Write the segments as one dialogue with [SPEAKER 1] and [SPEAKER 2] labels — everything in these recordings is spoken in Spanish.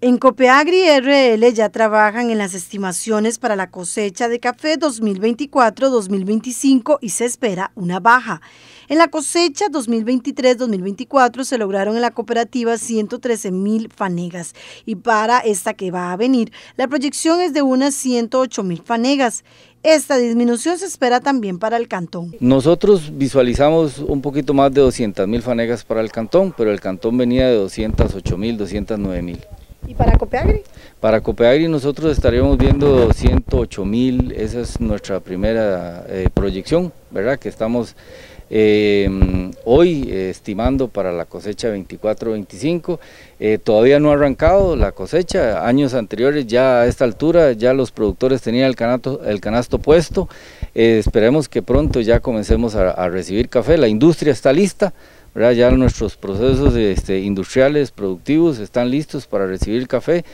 [SPEAKER 1] En Copeagri RL ya trabajan en las estimaciones para la cosecha de café 2024-2025 y se espera una baja. En la cosecha 2023-2024 se lograron en la cooperativa 113 mil fanegas y para esta que va a venir la proyección es de unas 108 mil fanegas. Esta disminución se espera también para el cantón.
[SPEAKER 2] Nosotros visualizamos un poquito más de 200 mil fanegas para el cantón, pero el cantón venía de 208 mil, 209 mil.
[SPEAKER 1] ¿Y para Copeagri?
[SPEAKER 2] Para Copeagri nosotros estaríamos viendo 108 mil, esa es nuestra primera eh, proyección, ¿verdad? Que estamos em, hoy eh, estimando para la cosecha 24-25. Eh, todavía no ha arrancado la cosecha, años anteriores ya a esta altura ya los productores tenían el, canasto puesto. esperemos que pronto ya comencemos a recibir café, la industria está lista. Ya nuestros procesos este, industriales, productivos, están listos para recibir café.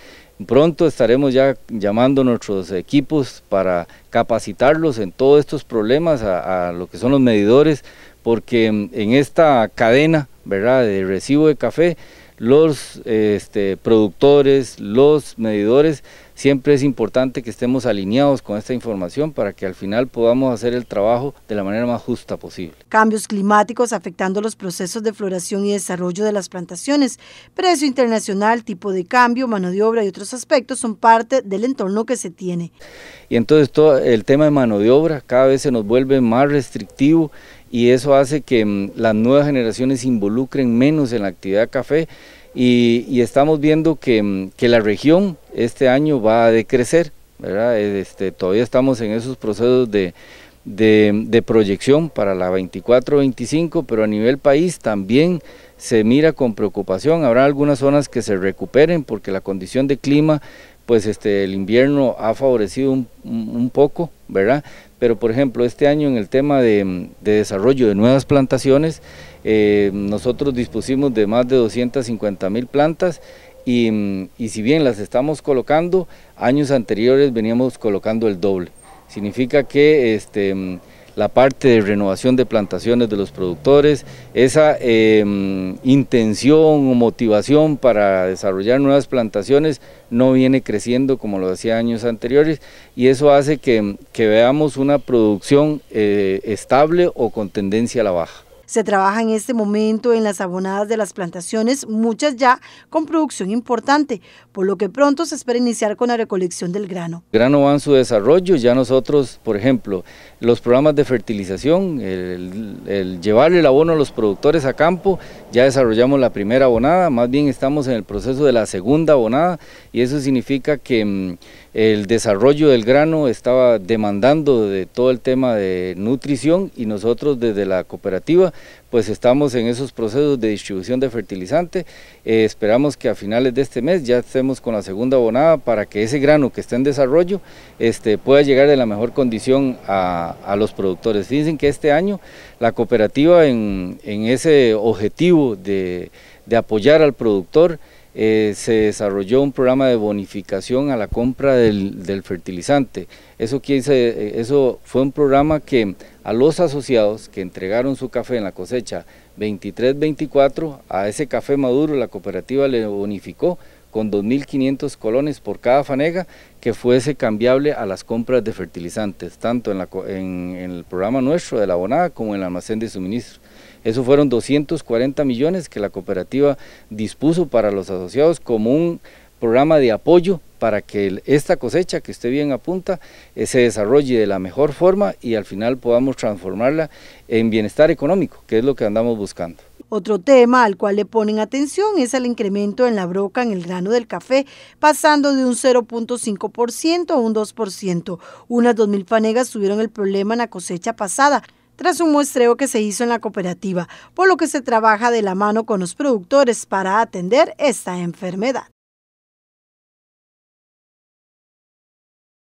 [SPEAKER 2] Pronto estaremos ya llamando a nuestros equipos para capacitarlos en todos estos problemas, a, lo que son los medidores, porque en esta cadena ¿verdad? de recibo de café, los este, productores, los medidores, siempre es importante que estemos alineados con esta información para que al final podamos hacer el trabajo de la manera más justa posible.
[SPEAKER 1] Cambios climáticos afectando los procesos de floración y desarrollo de las plantaciones, precio internacional, tipo de cambio, mano de obra y otros aspectos son parte del entorno que se tiene.
[SPEAKER 2] Y entonces todo el tema de mano de obra cada vez se nos vuelve más restrictivo y eso hace que mm, las nuevas generaciones se involucren menos en la actividad café y, estamos viendo mm, que, la región este año va a decrecer, ¿verdad? Eh, este, todavía estamos en esos procesos de, proyección para la 24-25, pero a nivel país también se mira con preocupación, habrá algunas zonas que se recuperen porque la condición de clima pues este, el invierno ha favorecido un, un, poco, ¿verdad? pero por ejemplo este año en el tema de, mm, desarrollo de nuevas plantaciones, eh, nosotros dispusimos de más de 250 mil plantas y, mm, y si bien las estamos colocando, años anteriores veníamos colocando el doble. Significa que este, mm, la parte de renovación de plantaciones de los productores, esa em, intención o motivación para desarrollar nuevas plantaciones no viene creciendo como lo hacía años anteriores y eso hace que, veamos una producción eh, estable o con tendencia a la baja.
[SPEAKER 1] Se trabaja en este momento en las abonadas de las plantaciones, muchas ya con producción importante, por lo que pronto se espera iniciar con la recolección del grano.
[SPEAKER 2] El grano va en su desarrollo, ya nosotros, por ejemplo, los programas de fertilización, el, el llevar el abono a los productores a campo, ya desarrollamos la primera abonada, más bien estamos en el proceso de la segunda abonada y eso significa que mm, el desarrollo del grano estaba demandando de todo el tema de nutrición y nosotros desde la cooperativa pues estamos en esos procesos de distribución de fertilizante. Eh, esperamos que a finales de este mes ya estemos con la segunda bonada para que ese grano que está en desarrollo este, pueda llegar de la mejor condición a, los productores. Dicen que este año la cooperativa en, ese objetivo de apoyar al productor, eh, se desarrolló un programa de bonificación a la compra del, fertilizante. Eso, eh, eso fue un programa que a los asociados que entregaron su café en la cosecha 23-24, a ese café maduro la cooperativa le bonificó con 2.500 colones por cada fanega que fuese cambiable a las compras de fertilizantes, tanto en, el programa nuestro de la abonada como en el almacén de suministro. Eso fueron 240 millones que la cooperativa dispuso para los asociados como un programa de apoyo para que esta cosecha que usted bien apunta eh, se desarrolle de la mejor forma y al final podamos transformarla en bienestar económico, que es lo que andamos buscando.
[SPEAKER 1] Otro tema al cual le ponen atención es el incremento en la broca en el grano del café, pasando de un 0.5% a un 2%. Unas 2.000 fanegas tuvieron el problema en la cosecha pasada tras un muestreo que se hizo en la cooperativa, por lo que se trabaja de la mano con los productores para atender esta enfermedad.